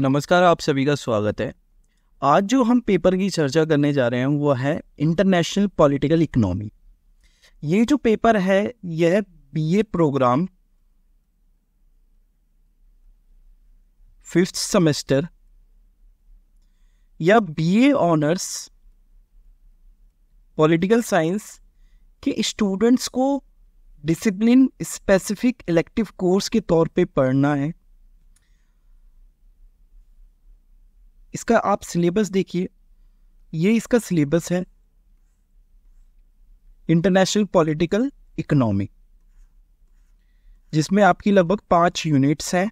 नमस्कार आप सभी का स्वागत है आज जो हम पेपर की चर्चा करने जा रहे हैं वो है इंटरनेशनल पॉलिटिकल इकोनॉमी ये जो पेपर है यह बीए प्रोग्राम फिफ्थ सेमेस्टर या बीए ऑनर्स पॉलिटिकल साइंस के स्टूडेंट्स को डिसिप्लिन स्पेसिफिक इलेक्टिव कोर्स के तौर पे पढ़ना है इसका आप सिलेबस देखिए ये इसका सिलेबस है इंटरनेशनल पॉलिटिकल इकोनॉमी जिसमें आपकी लगभग पांच यूनिट्स हैं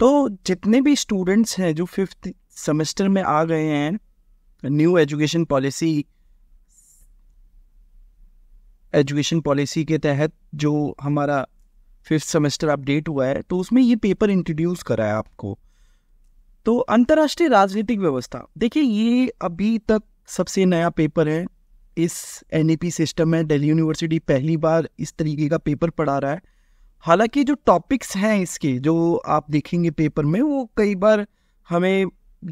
तो जितने भी स्टूडेंट्स हैं जो फिफ्थ सेमेस्टर में आ गए हैं new education policy education policy के तहत जो हमारा फिफ्थ सेमेस्टर अपडेट हुआ है तो उसमें ये पेपर इंट्रोड्यूस करा है आपको तो अंतर्राष्ट्रीय राजनीतिक व्यवस्था देखिए ये अभी तक सबसे नया पेपर है इस एन सिस्टम में दिल्ली यूनिवर्सिटी पहली बार इस तरीके का पेपर पढ़ा रहा है हालांकि जो टॉपिक्स हैं इसके जो आप देखेंगे पेपर में वो कई बार हमें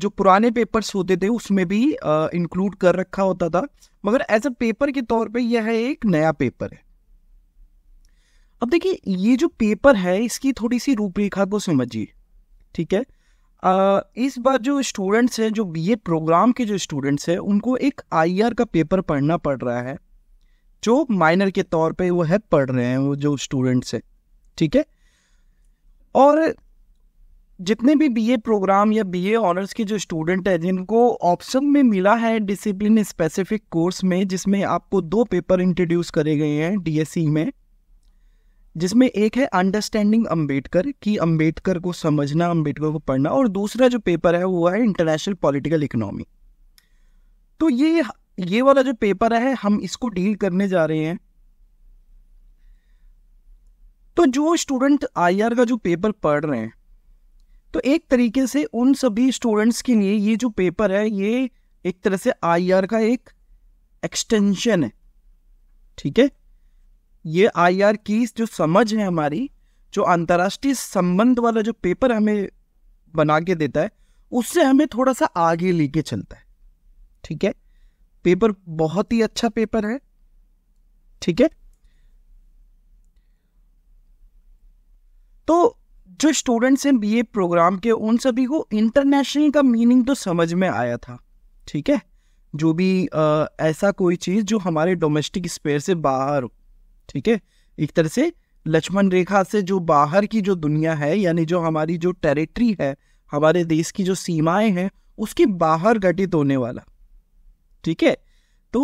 जो पुराने पेपर्स होते थे उसमें भी इंक्लूड कर रखा होता था मगर एज अ पेपर के तौर पे यह है एक नया पेपर है अब देखिए ये जो पेपर है इसकी थोड़ी सी रूपरेखा को तो समझिए ठीक है आ, इस बार जो स्टूडेंट्स हैं जो बीए प्रोग्राम के जो स्टूडेंट्स हैं उनको एक आईआर का पेपर पढ़ना पड़ रहा है जो माइनर के तौर पे वो है पढ़ रहे हैं वो जो स्टूडेंट्स हैं ठीक है और जितने भी बीए प्रोग्राम या बीए ऑनर्स के जो स्टूडेंट हैं जिनको ऑप्शन में मिला है डिसिप्लिन स्पेसिफिक कोर्स में जिसमें आपको दो पेपर इंट्रोड्यूस करे गए हैं डीएससी e में जिसमें एक है अंडरस्टैंडिंग अंबेडकर कि अंबेडकर को समझना अंबेडकर को पढ़ना और दूसरा जो पेपर है वो है इंटरनेशनल पॉलिटिकल इकोनॉमी तो ये ये वाला जो पेपर है हम इसको डील करने जा रहे हैं तो जो स्टूडेंट आईआर का जो पेपर पढ़ रहे हैं तो एक तरीके से उन सभी स्टूडेंट्स के लिए ये जो पेपर है ये एक तरह से आईआर का एक एक्सटेंशन है ठीक है ये आई आर की जो समझ है हमारी जो अंतर्राष्ट्रीय संबंध वाला जो पेपर हमें बना के देता है उससे हमें थोड़ा सा आगे लेके चलता है ठीक है पेपर बहुत ही अच्छा पेपर है ठीक है तो जो स्टूडेंट्स हैं बीए प्रोग्राम के उन सभी को इंटरनेशनल का मीनिंग तो समझ में आया था ठीक है जो भी आ, ऐसा कोई चीज़ जो हमारे डोमेस्टिक स्पेयर से बाहर हो ठीक है एक तरह से लक्ष्मण रेखा से जो बाहर की जो दुनिया है यानी जो हमारी जो टेरिटरी है हमारे देश की जो सीमाएं हैं उसके बाहर घटित होने वाला ठीक है तो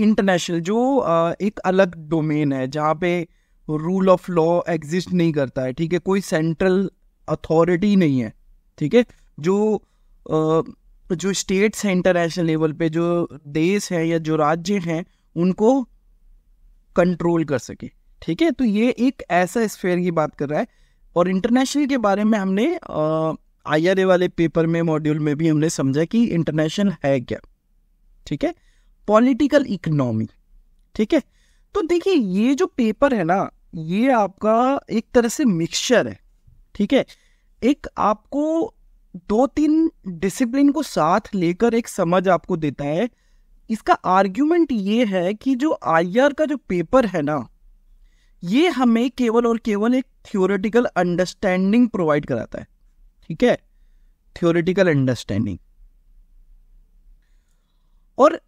इंटरनेशनल जो एक अलग डोमेन है जहाँ पे रूल ऑफ लॉ एग्जिस्ट नहीं करता है ठीक है कोई सेंट्रल अथॉरिटी नहीं है ठीक है जो जो स्टेट्स हैं इंटरनेशनल लेवल पे जो देश हैं या जो राज्य हैं उनको कंट्रोल कर सके ठीक है तो ये एक ऐसा स्फेयर की बात कर रहा है और इंटरनेशनल के बारे में हमने आई आर वाले पेपर में मॉड्यूल में भी हमने समझा कि इंटरनेशनल है क्या ठीक है पॉलिटिकल इकोनॉमी ठीक है तो देखिए ये जो पेपर है ना ये आपका एक तरह से मिक्सचर है ठीक है एक आपको दो तीन डिसिप्लिन को साथ लेकर एक समझ आपको देता है इसका आर्ग्यूमेंट ये है कि जो आईआर का जो पेपर है ना ये हमें केवल और केवल एक थियोरेटिकल अंडरस्टैंडिंग प्रोवाइड कराता है ठीक है थियोरेटिकल अंडरस्टैंडिंग और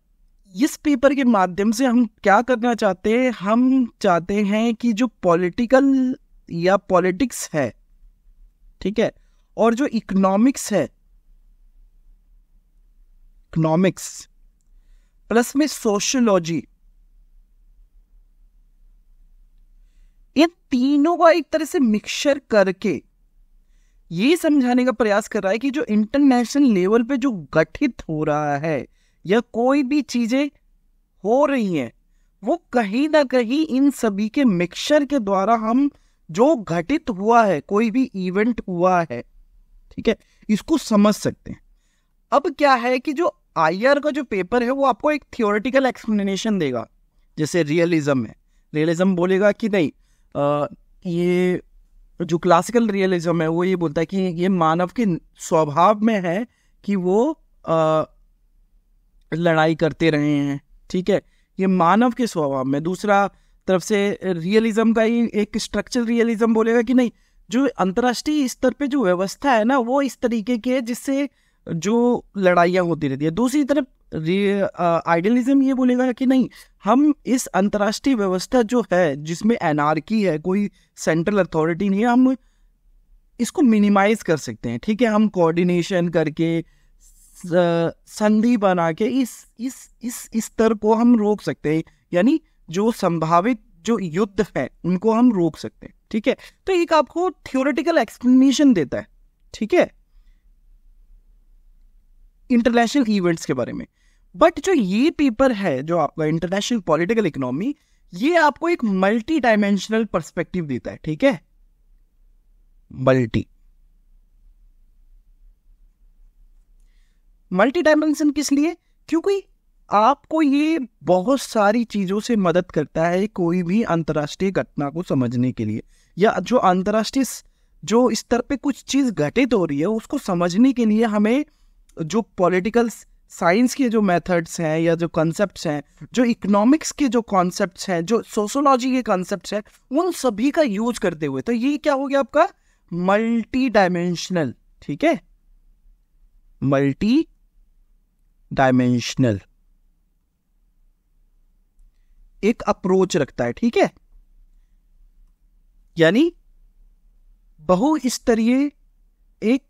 इस पेपर के माध्यम से हम क्या करना चाहते हैं हम चाहते हैं कि जो पॉलिटिकल या पॉलिटिक्स है ठीक है और जो इकोनॉमिक्स है इकोनॉमिक्स प्लस में सोशोलॉजी इन तीनों का एक तरह से मिक्सचर करके ये समझाने का प्रयास कर रहा है कि जो इंटरनेशनल लेवल पे जो गठित हो रहा है या कोई भी चीजें हो रही हैं वो कहीं ना कहीं इन सभी के मिक्सचर के द्वारा हम जो घटित हुआ है कोई भी इवेंट हुआ है ठीक है इसको समझ सकते हैं अब क्या है कि जो आई का जो पेपर है वो आपको एक थियोरिटिकल एक्सप्लेनेशन देगा जैसे रियलिज्म है रियलिज्म बोलेगा कि नहीं आ, ये जो क्लासिकल रियलिज्म है वो ये बोलता है कि ये मानव के स्वभाव में है कि वो आ, लड़ाई करते रहे हैं ठीक है ये मानव के स्वभाव में दूसरा तरफ से रियलिज्म का ही एक स्ट्रक्चर रियलिज्म बोलेगा कि नहीं जो अंतर्राष्ट्रीय स्तर पे जो व्यवस्था है ना वो इस तरीके की है जिससे जो लड़ाइयाँ होती रहती है दूसरी तरफ आइडियलिज्म ये बोलेगा कि नहीं हम इस अंतर्राष्ट्रीय व्यवस्था जो है जिसमें एनआरकी है कोई सेंट्रल अथॉरिटी नहीं है हम इसको मिनिमाइज कर सकते हैं ठीक है हम कोऑर्डिनेशन करके संधि बना के इस इस इस स्तर को हम रोक सकते हैं यानी जो संभावित जो युद्ध है उनको हम रोक सकते हैं ठीक है तो एक आपको थियोरेटिकल एक्सप्लेनेशन देता है ठीक है इंटरनेशनल इवेंट्स के बारे में बट जो ये पेपर है जो आपका इंटरनेशनल पॉलिटिकल इकोनॉमी ये आपको एक मल्टी डायमेंशनल परस्पेक्टिव देता है ठीक है मल्टी मल्टी डायमेंशन किस लिए क्योंकि आपको ये बहुत सारी चीज़ों से मदद करता है कोई भी अंतर्राष्ट्रीय घटना को समझने के लिए या जो अंतर्राष्ट्रीय जो स्तर पे कुछ चीज़ घटित हो रही है उसको समझने के लिए हमें जो पॉलिटिकल साइंस के जो मेथड्स हैं या जो कॉन्सेप्ट्स हैं जो इकोनॉमिक्स के जो कॉन्सेप्ट्स हैं जो सोशोलॉजी के कॉन्सेप्ट्स हैं उन सभी का यूज करते हुए तो ये क्या हो गया आपका मल्टी डायमेंशनल ठीक है मल्टी डायमेंशनल एक अप्रोच रखता है ठीक है यानी बहु स्तरीय एक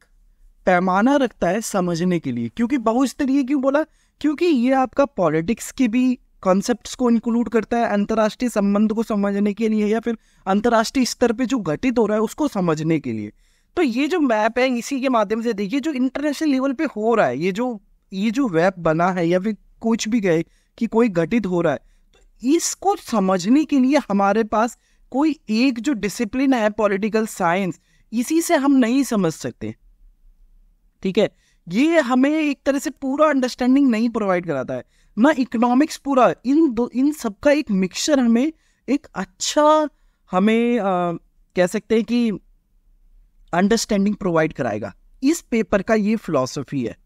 पैमाना रखता है समझने के लिए क्योंकि बहुस्तरीय क्यों बोला क्योंकि ये आपका पॉलिटिक्स के भी कॉन्सेप्ट को इंक्लूड करता है अंतर्राष्ट्रीय संबंध को समझने के लिए या फिर अंतर्राष्ट्रीय स्तर पर जो घटित हो रहा है उसको समझने के लिए तो ये जो मैप है इसी के माध्यम से देखिए जो इंटरनेशनल लेवल पे हो रहा है ये जो ये जो वेब बना है या फिर कुछ भी गए कि कोई घटित हो रहा है तो इसको समझने के लिए हमारे पास कोई एक जो डिसिप्लिन है पॉलिटिकल साइंस इसी से हम नहीं समझ सकते ठीक है ये हमें एक तरह से पूरा अंडरस्टैंडिंग नहीं प्रोवाइड कराता है ना इकोनॉमिक्स पूरा इन दो इन सब का एक मिक्सचर हमें एक अच्छा हमें आ, कह सकते हैं कि अंडरस्टैंडिंग प्रोवाइड कराएगा इस पेपर का ये फिलॉसफी है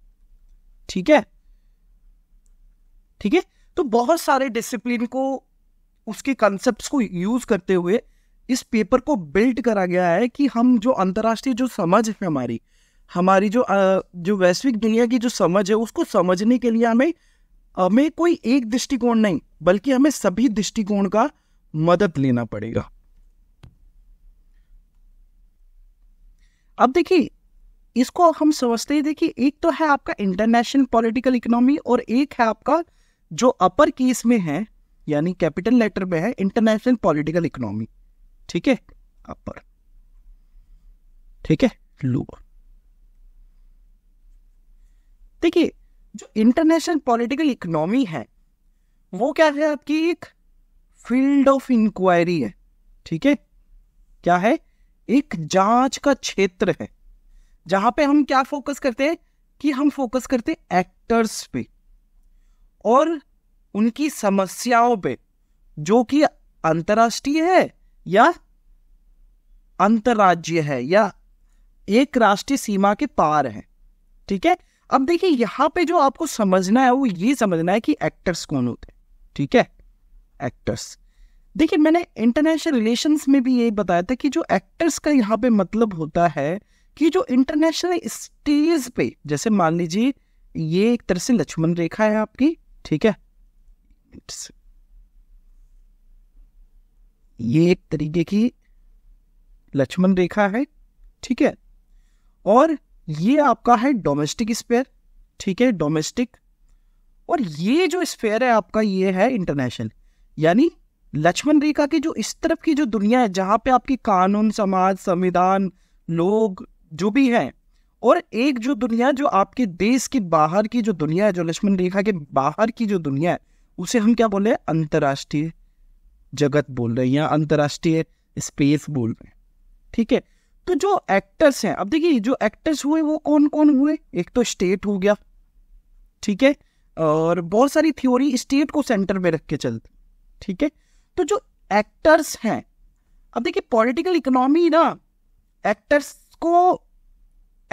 ठीक है ठीक है तो बहुत सारे डिसिप्लिन को उसके कॉन्सेप्ट्स को यूज करते हुए इस पेपर को बिल्ड करा गया है कि हम जो अंतर्राष्ट्रीय जो समझ है हमारी हमारी जो जो वैश्विक दुनिया की जो समझ है उसको समझने के लिए हमें हमें कोई एक दृष्टिकोण नहीं बल्कि हमें सभी दृष्टिकोण का मदद लेना पड़ेगा अब देखिए इसको हम समझते हैं देखिए एक तो है आपका इंटरनेशनल पॉलिटिकल इकोनॉमी और एक है आपका जो अपर केस में है यानी कैपिटल लेटर में है इंटरनेशनल पॉलिटिकल इकोनॉमी ठीक है अपर ठीक है लोअर देखिए जो इंटरनेशनल पॉलिटिकल इकोनॉमी है वो क्या है आपकी एक फील्ड ऑफ इंक्वायरी है ठीक है क्या है एक जांच का क्षेत्र है जहां पे हम क्या फोकस करते हैं कि हम फोकस करते हैं एक्टर्स पे और उनकी समस्याओं पे जो कि अंतर्राष्ट्रीय है या अंतर्राज्य है या एक राष्ट्रीय सीमा के पार है ठीक है अब देखिए यहाँ पे जो आपको समझना है वो ये समझना है कि एक्टर्स कौन होते हैं ठीक है एक्टर्स देखिए मैंने इंटरनेशनल रिलेशंस में भी यही बताया था कि जो एक्टर्स का यहाँ पे मतलब होता है कि जो इंटरनेशनल स्टेज पे जैसे मान लीजिए ये एक तरह से लक्ष्मण रेखा है आपकी ठीक है ये एक तरीके की लक्ष्मण रेखा है ठीक है और ये आपका है डोमेस्टिक स्पेयर ठीक है डोमेस्टिक और ये जो स्पेयर है आपका ये है इंटरनेशनल यानी लक्ष्मण रेखा की जो इस तरफ की जो दुनिया है जहाँ पे आपकी कानून समाज संविधान लोग जो भी हैं और एक जो दुनिया जो आपके देश के बाहर की जो दुनिया है जो लक्ष्मण रेखा के बाहर की जो दुनिया है उसे हम क्या बोले अंतर्राष्ट्रीय जगत बोल रहे हैं या अंतर्राष्ट्रीय स्पेस बोल रहे हैं ठीक है तो जो एक्टर्स हैं अब देखिए जो एक्टर्स हुए वो कौन कौन हुए एक तो स्टेट हो गया ठीक है और बहुत सारी थ्योरी स्टेट को सेंटर में रख के चलती ठीक है तो जो एक्टर्स हैं अब देखिए पॉलिटिकल इकोनॉमी ना एक्टर्स को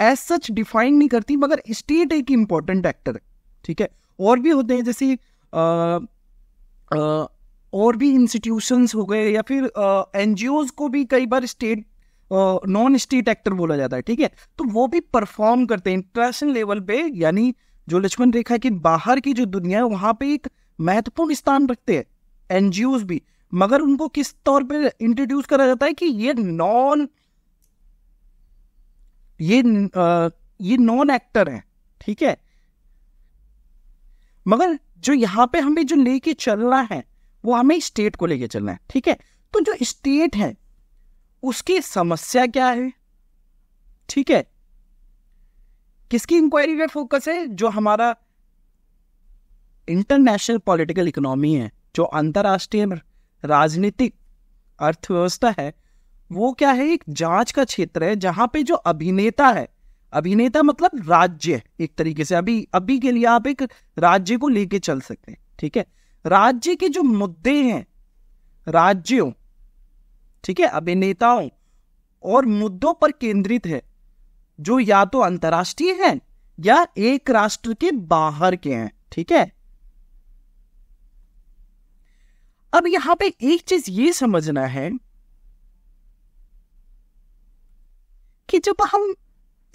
एज सच डिफाइन नहीं करती मगर स्टेट एक इम्पॉर्टेंट एक्टर है ठीक है और भी होते हैं जैसे आ, आ, और भी इंस्टीट्यूशंस हो गए या फिर एन को भी कई बार स्टेट नॉन स्टेट एक्टर बोला जाता है ठीक है तो वो भी परफॉर्म करते हैं इंटरनेशनल लेवल पे यानी जो लक्ष्मण रेखा की बाहर की जो दुनिया है वहाँ पे एक महत्वपूर्ण स्थान रखते हैं एनजीओ भी मगर उनको किस तौर पे इंट्रोड्यूस करा जाता है कि ये नॉन ये आ, ये नॉन एक्टर है ठीक है मगर जो यहाँ पे हमें जो लेके चलना है वो हमें स्टेट को लेके चलना है ठीक है तो जो स्टेट है उसकी समस्या क्या है ठीक है किसकी इंक्वायरी पे फोकस है जो हमारा इंटरनेशनल पॉलिटिकल इकोनॉमी है जो अंतर्राष्ट्रीय राजनीतिक अर्थव्यवस्था है वो क्या है एक जांच का क्षेत्र है जहां पे जो अभिनेता है अभिनेता मतलब राज्य एक तरीके से अभी अभी के लिए आप एक राज्य को लेके चल सकते हैं ठीक है राज्य के जो मुद्दे हैं राज्यों ठीक है अभिनेताओं और मुद्दों पर केंद्रित है जो या तो अंतरराष्ट्रीय हैं या एक राष्ट्र के बाहर के हैं ठीक है अब यहां पे एक चीज ये समझना है कि जब हम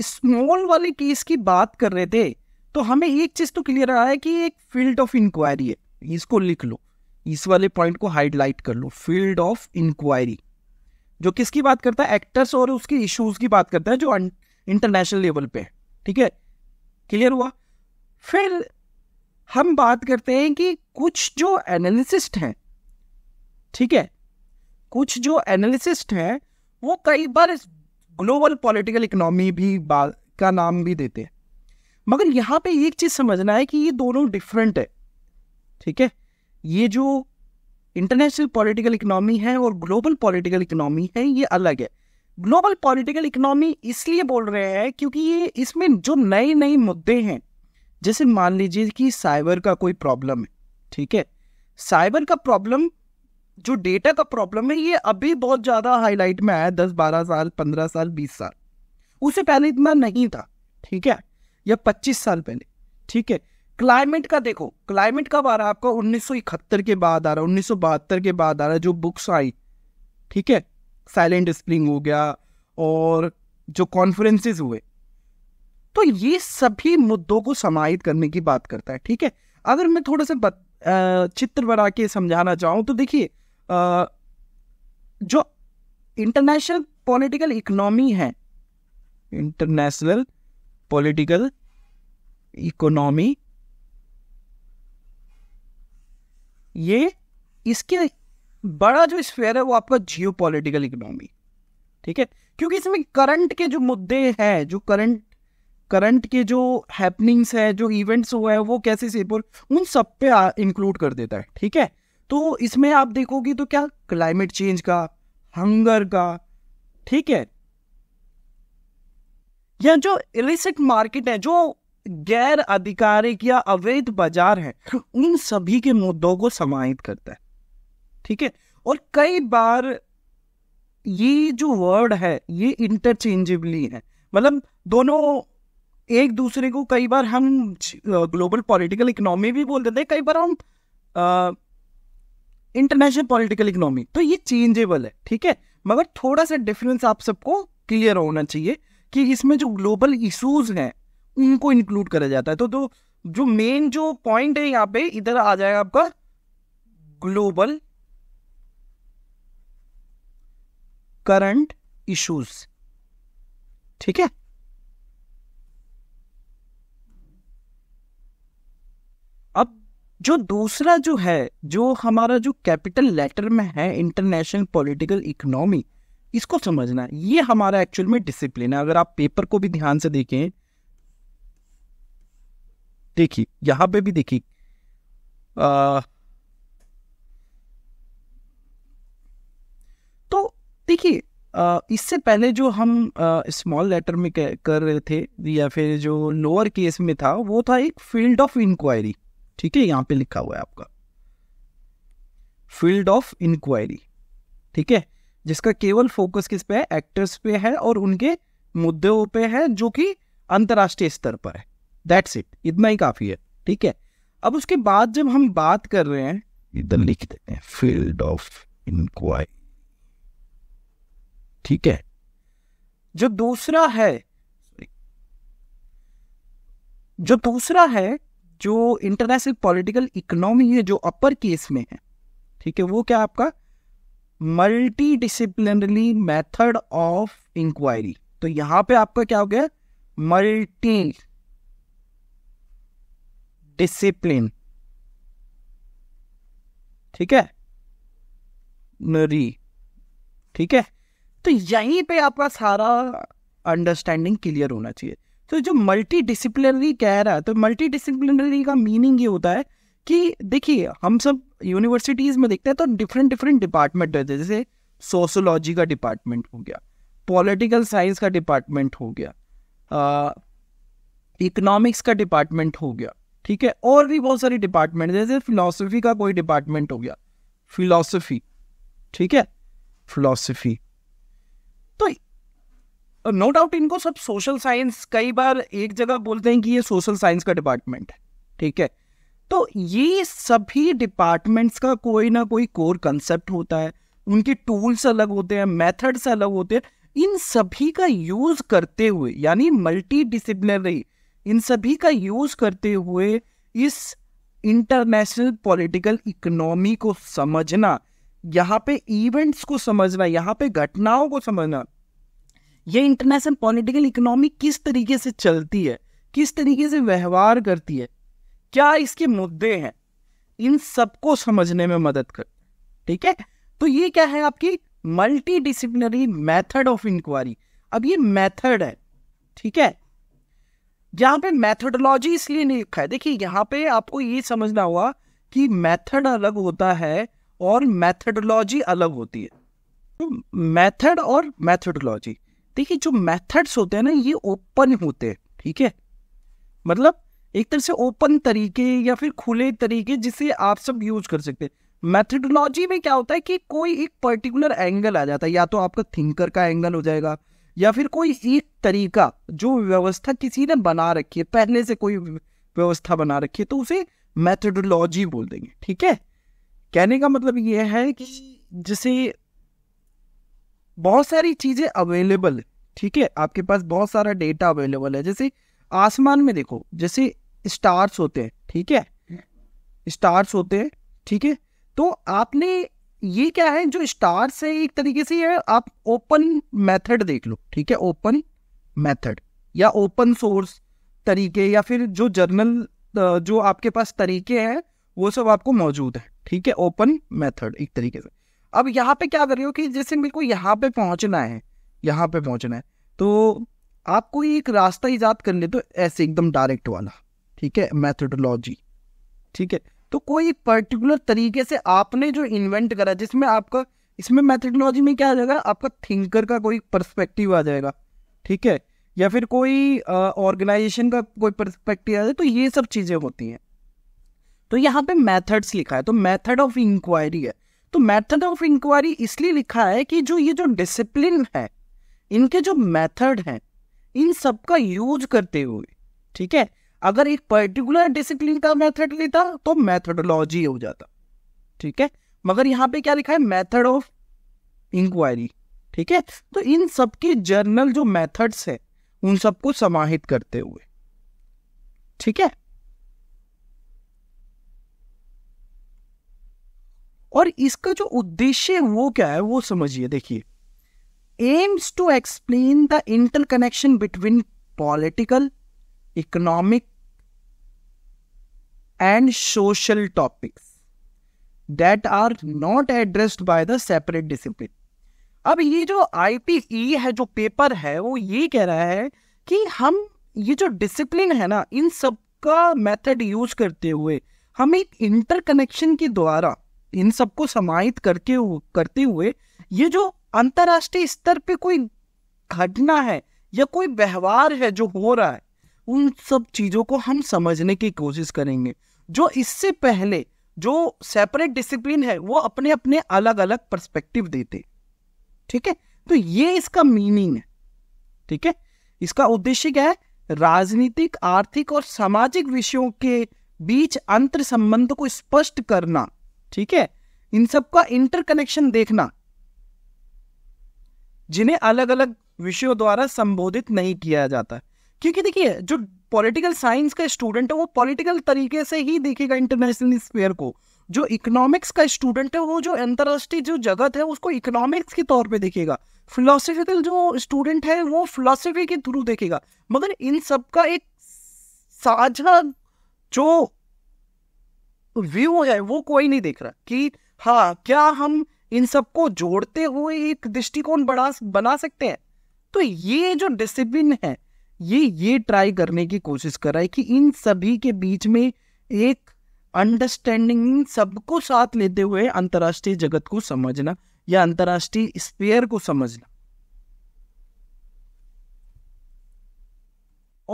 स्मॉल वाले केस की बात कर रहे थे तो हमें एक चीज तो क्लियर रहा है कि एक फील्ड ऑफ इंक्वायरी है इसको लिख लो इस वाले पॉइंट को हाईलाइट कर लो फील्ड ऑफ इंक्वायरी जो किसकी बात करता है एक्टर्स और उसकी इश्यूज की बात करता है जो इंटरनेशनल लेवल पे ठीक है क्लियर हुआ फिर हम बात करते हैं कि कुछ जो एनालिसिस्ट हैं ठीक है कुछ जो एनालिसिस्ट हैं वो कई बार ग्लोबल पॉलिटिकल इकोनॉमी भी का नाम भी देते हैं मगर यहाँ पे एक चीज़ समझना है कि ये दोनों डिफरेंट है ठीक है ये जो इंटरनेशनल पॉलिटिकल इकोनॉमी है और ग्लोबल पॉलिटिकल इकोनॉमी है ये अलग है ग्लोबल पॉलिटिकल इकोनॉमी इसलिए बोल रहे हैं क्योंकि ये इसमें जो नए नए मुद्दे हैं जैसे मान लीजिए कि साइबर का कोई प्रॉब्लम है ठीक है साइबर का प्रॉब्लम जो डेटा का प्रॉब्लम है ये अभी बहुत ज़्यादा हाईलाइट में आया दस बारह साल पंद्रह साल बीस साल उससे पहले इतना नहीं था ठीक है या पच्चीस साल पहले ठीक है क्लाइमेट का देखो क्लाइमेट कब आ रहा है आपका उन्नीस के बाद आ रहा है उन्नीस के बाद आ रहा है जो बुक्स आई ठीक है साइलेंट स्प्रिंग हो गया और जो कॉन्फ्रेंसेस हुए तो ये सभी मुद्दों को समाहित करने की बात करता है ठीक है अगर मैं थोड़ा सा चित्र बना के समझाना चाहूँ तो देखिए जो इंटरनेशनल पॉलिटिकल इकोनॉमी है इंटरनेशनल पॉलिटिकल इकोनॉमी ये इसके बड़ा जो स्फेयर है वो आपका जियो पॉलिटिकल इकोनॉमी ठीक है क्योंकि इसमें करंट के जो मुद्दे हैं जो करंट करंट के जो हैपनिंग्स है जो इवेंट्स हुए हैं वो कैसे सेप उन सब पे इंक्लूड कर देता है ठीक है तो इसमें आप देखोगे तो क्या क्लाइमेट चेंज का हंगर का ठीक है या जो इलिसिट मार्केट है जो गैर आधिकारिक या अवैध बाजार है उन सभी के मुद्दों को समाहित करता है ठीक है और कई बार ये जो वर्ड है ये इंटरचेंजेबली है मतलब दोनों एक दूसरे को कई बार हम ग्लोबल पॉलिटिकल इकोनॉमी भी बोल देते हैं कई बार हम इंटरनेशनल पॉलिटिकल इकोनॉमी तो ये चेंजेबल है ठीक है मगर थोड़ा सा डिफरेंस आप सबको क्लियर होना चाहिए कि इसमें जो ग्लोबल इश्यूज हैं उनको इंक्लूड करा जाता है तो दो तो जो मेन जो पॉइंट है यहां पे इधर आ जाएगा आपका ग्लोबल करंट इश्यूज ठीक है अब जो दूसरा जो है जो हमारा जो कैपिटल लेटर में है इंटरनेशनल पॉलिटिकल इकोनॉमी इसको समझना ये हमारा एक्चुअल में डिसिप्लिन है अगर आप पेपर को भी ध्यान से देखें देखिए यहां पे भी देखिए तो देखिए इससे पहले जो हम स्मॉल लेटर में कर रहे थे या फिर जो लोअर केस में था वो था एक फील्ड ऑफ इंक्वायरी ठीक है यहां पे लिखा हुआ है आपका फील्ड ऑफ इंक्वायरी ठीक है जिसका केवल फोकस किस पे है एक्टर्स पे है और उनके मुद्दों पे है जो कि अंतर्राष्ट्रीय स्तर पर है दैट्स इट इतना ही काफ़ी है ठीक है अब उसके बाद जब हम बात कर रहे हैं इधर लिख देते हैं फील्ड ऑफ इंक्वायरी ठीक है जो दूसरा है जो दूसरा है जो इंटरनेशनल पॉलिटिकल इकोनॉमी है जो अपर केस में है ठीक है वो क्या आपका multidisciplinary method of inquiry तो यहां पे आपका क्या हो गया मल्टी डिसिप्लिन ठीक है नरी ठीक है तो यहीं पे आपका सारा अंडरस्टैंडिंग क्लियर होना चाहिए तो जो मल्टी डिसिप्लिनरी कह रहा है तो मल्टी डिसिप्लिनरी का मीनिंग ये होता है कि देखिए हम सब यूनिवर्सिटीज़ में देखते हैं तो डिफरेंट डिफरेंट डिपार्टमेंट होते हैं जैसे सोशोलॉजी का डिपार्टमेंट हो गया पॉलिटिकल साइंस का डिपार्टमेंट हो गया इकोनॉमिक्स का डिपार्टमेंट हो गया ठीक है और भी बहुत सारी डिपार्टमेंट जैसे फिलोसफी का कोई डिपार्टमेंट हो गया फिलोसफी ठीक है फिलोसफी तो नो डाउट इनको सब सोशल साइंस कई बार एक जगह बोलते हैं कि ये सोशल साइंस का डिपार्टमेंट है ठीक है तो ये सभी डिपार्टमेंट्स का कोई ना कोई कोर कंसेप्ट होता है उनके टूल्स अलग होते हैं मेथड्स अलग होते हैं इन सभी का यूज करते हुए यानी मल्टी डिसिप्लिनरी इन सभी का यूज करते हुए इस इंटरनेशनल पॉलिटिकल इकोनॉमी को समझना यहाँ पे इवेंट्स को समझना यहाँ पे घटनाओं को समझना ये इंटरनेशनल पॉलिटिकल इकोनॉमी किस तरीके से चलती है किस तरीके से व्यवहार करती है क्या इसके मुद्दे हैं इन सबको समझने में मदद कर ठीक है तो ये क्या है आपकी multidisciplinary method of inquiry अब ये मैथड है ठीक है यहाँ पे मैथडोलॉजी इसलिए नहीं लिखा है देखिए यहाँ पे आपको ये समझना हुआ कि मैथड अलग होता है और मैथडोलॉजी अलग होती है तो और मैथडोलॉजी देखिए जो मैथड्स होते हैं ना ये ओपन होते हैं ठीक है मतलब एक तरह से ओपन तरीके या फिर खुले तरीके जिसे आप सब यूज कर सकते हैं मैथडोलॉजी में क्या होता है कि कोई एक पर्टिकुलर एंगल आ जाता है या तो आपका थिंकर का एंगल हो जाएगा या फिर कोई एक तरीका जो व्यवस्था किसी ने बना रखी है पहले से कोई व्यवस्था बना रखी है तो उसे मैथडोलॉजी बोल देंगे ठीक है कहने का मतलब यह है कि जैसे बहुत सारी चीज़ें अवेलेबल है ठीक है आपके पास बहुत सारा डेटा अवेलेबल है जैसे आसमान में देखो जैसे स्टार्स होते हैं ठीक है स्टार्स होते हैं ठीक है तो आपने ये क्या है जो स्टार से एक तरीके से है आप ओपन मेथड देख लो ठीक है ओपन मेथड या ओपन सोर्स तरीके या फिर जो जर्नल जो आपके पास तरीके हैं वो सब आपको मौजूद है ठीक है ओपन मेथड एक तरीके से अब यहाँ पे क्या कर रहे हो कि जैसे मेरे को यहाँ पे पहुंचना है यहाँ पे पहुंचना है तो आप कोई एक रास्ता ईजाद कर ले तो ऐसे एकदम डायरेक्ट वाला ठीक है मैथडोलॉजी ठीक है तो कोई पर्टिकुलर तरीके से आपने जो इन्वेंट करा जिसमें आपका इसमें मैथडोलॉजी में क्या आ जाएगा आपका थिंकर का कोई पर्सपेक्टिव आ जाएगा ठीक है या फिर कोई ऑर्गेनाइजेशन का कोई पर्सपेक्टिव आ जाए तो ये सब चीज़ें होती हैं तो यहाँ पे मेथड्स लिखा है तो मेथड ऑफ इंक्वायरी है तो मेथड ऑफ इंक्वायरी इसलिए लिखा है कि जो ये जो डिसिप्लिन है इनके जो मेथड हैं इन सब का यूज करते हुए ठीक है अगर एक पर्टिकुलर डिसिप्लिन का मेथड लेता तो मैथडोलॉजी हो जाता ठीक है मगर यहाँ पे क्या लिखा है मेथड ऑफ इंक्वायरी ठीक है तो इन सबके जर्नल जो मेथड्स है उन सबको समाहित करते हुए ठीक है और इसका जो उद्देश्य है वो क्या है वो समझिए देखिए aims to explain the interconnection between political economic and social topics that are not addressed by the separate discipline अब ये जो आई e है जो पेपर है वो ये कह रहा है कि हम ये जो डिसिप्लिन है ना इन सब का मेथड यूज करते हुए हम एक इंटरकनेक्शन के द्वारा इन सबको समाहित करके करते हुए ये जो अंतर्राष्ट्रीय स्तर पे कोई घटना है या कोई व्यवहार है जो हो रहा है उन सब चीज़ों को हम समझने की कोशिश करेंगे जो इससे पहले जो सेपरेट डिसिप्लिन है वो अपने अपने अलग अलग पर्सपेक्टिव देते ठीक है तो ये इसका मीनिंग है ठीक है इसका उद्देश्य क्या है राजनीतिक आर्थिक और सामाजिक विषयों के बीच अंतर संबंध को स्पष्ट करना ठीक है इन सब का इंटरकनेक्शन देखना जिन्हें अलग अलग विषयों द्वारा संबोधित नहीं किया जाता क्योंकि देखिए जो पॉलिटिकल साइंस का स्टूडेंट है वो पॉलिटिकल तरीके से ही देखेगा इंटरनेशनल स्पेयर को जो इकोनॉमिक्स का स्टूडेंट है वो जो अंतर्राष्ट्रीय जो जगत है उसको इकोनॉमिक्स के तौर पे देखेगा फिलोसफिकल जो स्टूडेंट है वो फिलोसफी के थ्रू देखेगा मगर इन सब का एक साझा जो व्यू है वो कोई नहीं देख रहा कि हाँ क्या हम इन सबको जोड़ते हुए एक दृष्टिकोण बढ़ा बना सकते हैं तो ये जो डिसिप्लिन है ये ये ट्राई करने की कोशिश कर रहा है कि इन सभी के बीच में एक अंडरस्टैंडिंग सबको साथ लेते हुए अंतर्राष्ट्रीय जगत को समझना या अंतर्राष्ट्रीय स्पेयर को समझना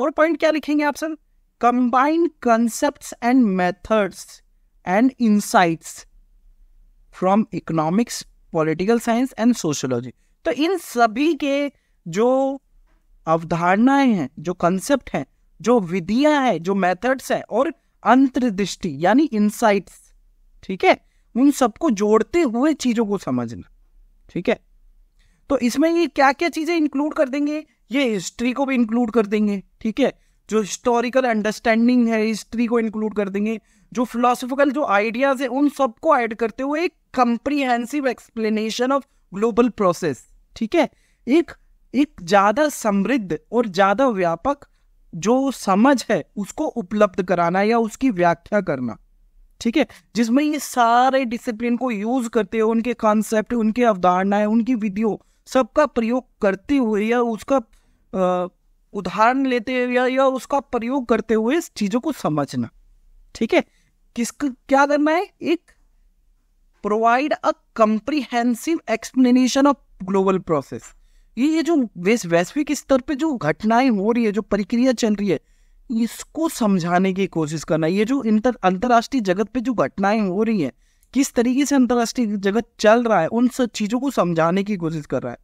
और पॉइंट क्या लिखेंगे आप sir combined concept and methods and insights from economics political science and sociology तो इन सभी के जो अवधारणाएं हैं जो कंसेप्ट हैं जो विधियां हैं जो मेथड्स हैं और अंतर्दृष्टि यानी इनसाइट्स ठीक है उन सबको जोड़ते हुए चीजों को समझना ठीक है तो इसमें ये क्या क्या चीजें इंक्लूड कर देंगे ये हिस्ट्री को भी इंक्लूड कर देंगे ठीक है जो हिस्टोरिकल अंडरस्टैंडिंग है हिस्ट्री को इंक्लूड कर देंगे जो फिलोसफिकल जो आइडियाज है उन सबको ऐड करते हुए एक comprehensive explanation of global process ठीक है एक एक ज्यादा समृद्ध और ज्यादा व्यापक जो समझ है उसको उपलब्ध कराना या उसकी व्याख्या करना ठीक है जिसमें ये सारे डिसिप्लिन को यूज करते हुए उनके कॉन्सेप्ट उनके अवधारणाएं उनकी विधियों सबका प्रयोग करते हुए या उसका उदाहरण लेते हुए या, या उसका प्रयोग करते हुए इस चीजों को समझना ठीक है किसको क्या करना है एक provide a comprehensive explanation of global process ये ये जो वैश्विक स्तर पे जो घटनाएं हो रही है जो प्रक्रिया चल रही है इसको समझाने की कोशिश करना ये जो इंटर अंतर्राष्ट्रीय जगत पे जो घटनाएं हो रही हैं किस तरीके से अंतर्राष्ट्रीय जगत चल रहा है उन सब चीज़ों को समझाने की कोशिश कर रहा है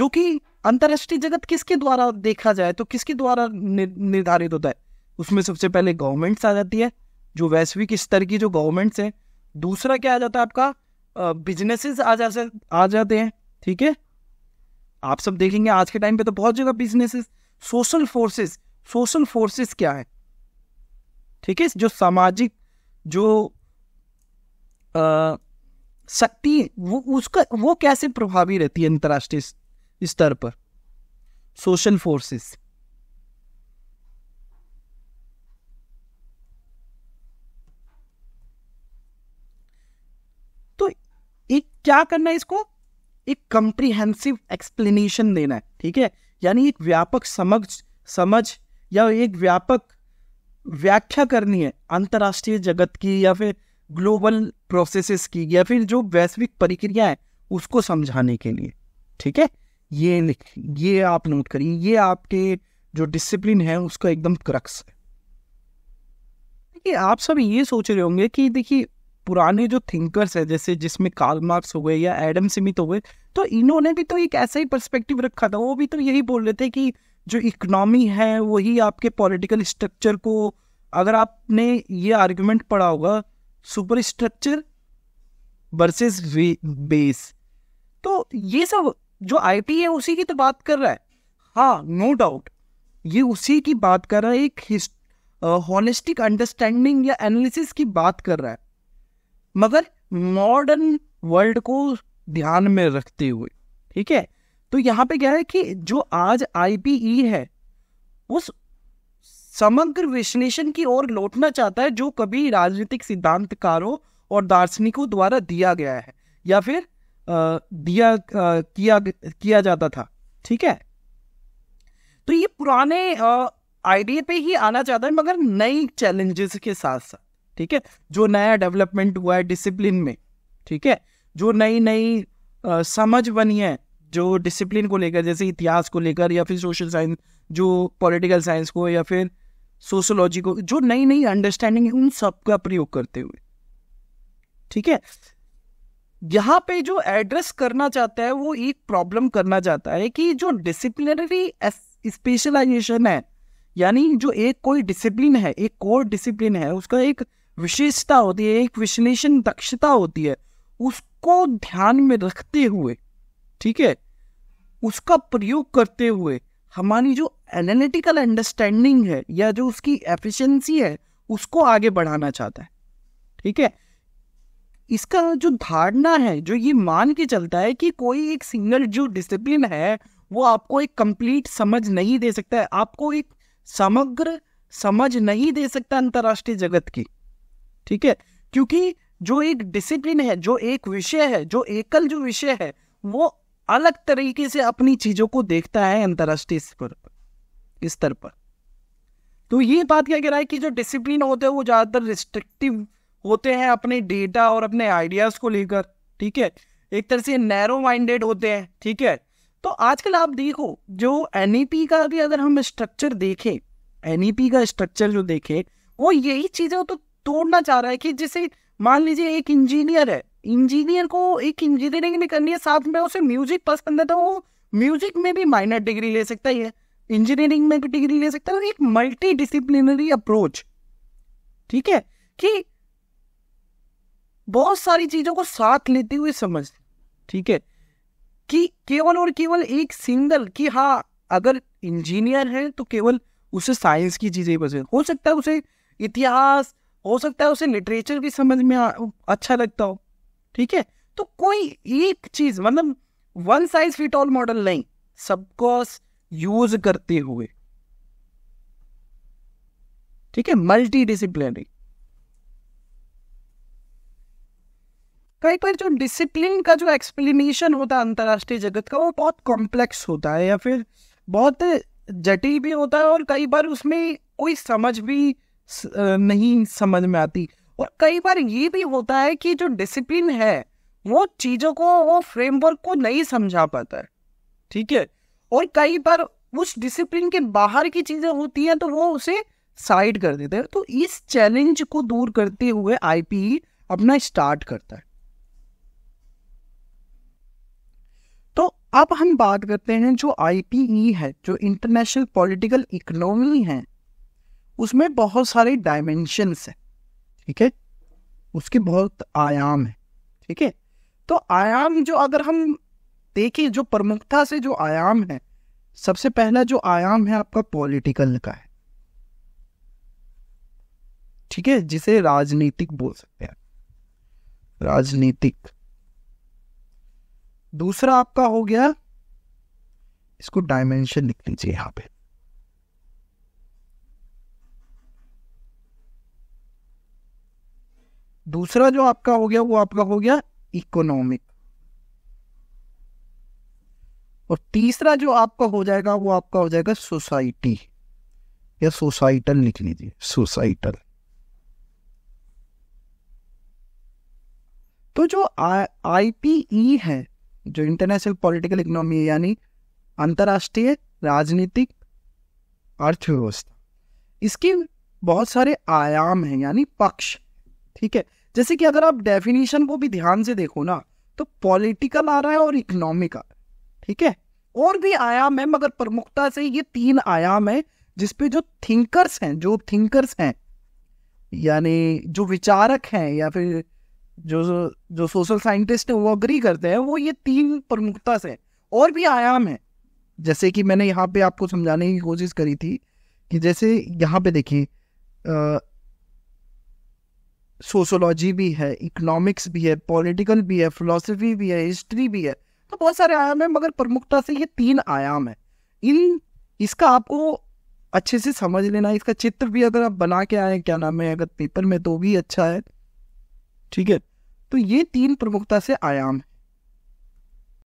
जो कि अंतर्राष्ट्रीय जगत किसके द्वारा देखा जाए तो किसके द्वारा निर्धारित होता है उसमें सबसे पहले गवर्नमेंट्स आ जाती है जो वैश्विक स्तर की जो गवर्नमेंट्स हैं दूसरा क्या आ जाता है आपका बिजनेसेस आ जा आ जाते हैं ठीक है आप सब देखेंगे आज के टाइम पे तो बहुत जगह business social forces social forces क्या है ठीक है जो सामाजिक जो शक्ति वो उसका वो कैसे प्रभावी रहती है अंतर्राष्ट्रीय स्तर पर सोशल फोर्सेस तो एक क्या करना है इसको एक कंप्रीहेंसिव एक्सप्लेनेशन देना है ठीक है यानी एक व्यापक समझ समझ या एक व्यापक व्याख्या करनी है अंतर्राष्ट्रीय जगत की या फिर ग्लोबल प्रोसेसेस की या फिर जो वैश्विक प्रक्रिया है उसको समझाने के लिए ठीक है ये ये आप नोट करिए ये आपके जो डिसिप्लिन है उसका एकदम क्रक्स है आप सब ये सोच रहे होंगे कि देखिए पुराने जो थिंकर्स है जैसे जिसमें कार्ल मार्क्स हो गए या एडम स्मिथ हो गए तो इन्होंने भी तो एक ऐसा ही पर्सपेक्टिव रखा था वो भी तो यही बोल रहे थे कि जो इकोनॉमी है वही आपके पॉलिटिकल स्ट्रक्चर को अगर आपने ये आर्ग्यूमेंट पढ़ा होगा सुपर स्ट्रक्चर वर्सेस बेस तो ये सब जो आईटी है उसी की तो बात कर रहा है हाँ नो डाउट ये उसी की बात कर रहा है एक हिस्ट होलिस्टिक अंडरस्टैंडिंग या एनालिसिस की बात कर रहा है मगर मॉडर्न वर्ल्ड को ध्यान में रखते हुए ठीक है तो यहाँ पे क्या है कि जो आज आई e है उस समग्र विश्लेषण की ओर लौटना चाहता है जो कभी राजनीतिक सिद्धांतकारों और दार्शनिकों द्वारा दिया गया है या फिर आ, दिया आ, किया किया जाता था ठीक है तो ये पुराने आइडिया पे ही आना चाहता है मगर नई चैलेंजेस के साथ साथ ठीक है जो नया डेवलपमेंट हुआ है डिसिप्लिन में ठीक है जो नई नई समझ बनी है जो डिसिप्लिन को लेकर जैसे इतिहास को लेकर या फिर सोशल साइंस जो पॉलिटिकल साइंस को या फिर सोशोलॉजी को जो नई नई अंडरस्टैंडिंग है उन सब का प्रयोग करते हुए ठीक है यहाँ पे जो एड्रेस करना चाहता है वो एक प्रॉब्लम करना चाहता है कि जो डिसिप्लिनरी स्पेशलाइजेशन है यानी जो एक कोई डिसिप्लिन है एक कोर डिसिप्लिन है उसका एक विशेषता होती है एक विश्लेषण दक्षता होती है उसको ध्यान में रखते हुए ठीक है उसका प्रयोग करते हुए हमारी जो एनालिटिकल अंडरस्टैंडिंग है या जो उसकी एफिशिएंसी है उसको आगे बढ़ाना चाहता है ठीक है इसका जो धारणा है जो ये मान के चलता है कि कोई एक सिंगल जो डिसिप्लिन है वो आपको एक कंप्लीट समझ नहीं दे सकता है आपको एक समग्र समझ नहीं दे सकता अंतर्राष्ट्रीय जगत की ठीक है क्योंकि जो एक डिसिप्लिन है जो एक विषय है जो एकल जो विषय है वो अलग तरीके से अपनी चीजों को देखता है अंतरराष्ट्रीय स्तर पर स्तर पर तो ये बात क्या कह रहा है कि जो डिसिप्लिन होते हैं वो ज़्यादातर रिस्ट्रिक्टिव होते हैं अपने डेटा और अपने आइडियाज़ को लेकर ठीक है एक तरह से नैरो माइंडेड होते हैं ठीक है तो आजकल आप देखो जो एन e का भी अगर हम स्ट्रक्चर देखें एन e का स्ट्रक्चर जो देखें वो यही चीज़ें तो तोड़ना चाह रहा है कि जैसे मान लीजिए एक इंजीनियर है इंजीनियर को एक इंजीनियरिंग भी करनी है साथ में उसे म्यूजिक पसंद है तो वो म्यूजिक में भी माइनर डिग्री ले सकता है इंजीनियरिंग में भी डिग्री ले सकता है एक मल्टी डिसिप्लिनरी अप्रोच ठीक है कि बहुत सारी चीजों को साथ लेते हुए समझ ठीक है कि केवल और केवल एक सिंगल कि हाँ अगर इंजीनियर है तो केवल उसे साइंस की चीजें पसंद हो सकता है उसे इतिहास हो सकता है उसे लिटरेचर भी समझ में अच्छा लगता हो ठीक है तो कोई एक चीज मतलब one size fit all model नहीं सबको यूज करते हुए ठीक है मल्टी डिसिप्लिनरी कई बार जो डिसिप्लिन का जो एक्सप्लेनेशन होता है अंतर्राष्ट्रीय जगत का वो बहुत कॉम्प्लेक्स होता है या फिर बहुत जटिल भी होता है और कई बार उसमें कोई समझ भी नहीं समझ में आती और कई बार ये भी होता है कि जो डिसिप्लिन है वो चीज़ों को वो फ्रेमवर्क को नहीं समझा पाता है ठीक है और कई बार उस डिसिप्लिन के बाहर की चीज़ें होती हैं तो वो उसे साइड कर देते हैं तो इस चैलेंज को दूर करते हुए आईपीई अपना स्टार्ट करता है तो अब हम बात करते हैं जो आईपीई e है जो इंटरनेशनल पॉलिटिकल इकोनॉमी है उसमें बहुत सारे डायमेंशंस है ठीक है उसके बहुत आयाम है ठीक है तो आयाम जो अगर हम देखें जो प्रमुखता से जो आयाम है सबसे पहला जो आयाम है आपका पॉलिटिकल का है ठीक है जिसे राजनीतिक बोल सकते हैं राजनीतिक दूसरा आपका हो गया इसको डायमेंशन लिख लीजिए यहां पे दूसरा जो आपका हो गया वो आपका हो गया इकोनॉमिक और तीसरा जो आपका हो जाएगा वो आपका हो जाएगा सोसाइटी या सोसाइटल लिख लीजिए सोसाइटल तो जो आईपीई e है जो इंटरनेशनल पॉलिटिकल इकोनॉमी यानी अंतरराष्ट्रीय राजनीतिक अर्थव्यवस्था इसके बहुत सारे आयाम हैं यानी पक्ष ठीक है जैसे कि अगर आप डेफिनेशन को भी ध्यान से देखो ना तो पॉलिटिकल आ रहा है और इकोनॉमिक आ रहा है ठीक है और भी आयाम है मगर प्रमुखता से ये तीन आयाम है जिसपे जो थिंकर्स हैं जो थिंकर्स हैं यानी जो विचारक हैं या फिर जो जो सोशल साइंटिस्ट हैं वो अग्री करते हैं वो ये तीन प्रमुखता से और भी आयाम है जैसे कि मैंने यहाँ पे आपको समझाने की कोशिश करी थी कि जैसे यहाँ पे देखिए सोशोलॉजी भी है इकोनॉमिक्स भी है पॉलिटिकल भी है फिलोसफी भी है हिस्ट्री भी है तो बहुत सारे आयाम है मगर प्रमुखता से ये तीन आयाम है इन इसका आपको अच्छे से समझ लेना इसका चित्र भी अगर आप बना के आए क्या नाम है अगर पेपर में तो भी अच्छा है ठीक है तो ये तीन प्रमुखता से आयाम है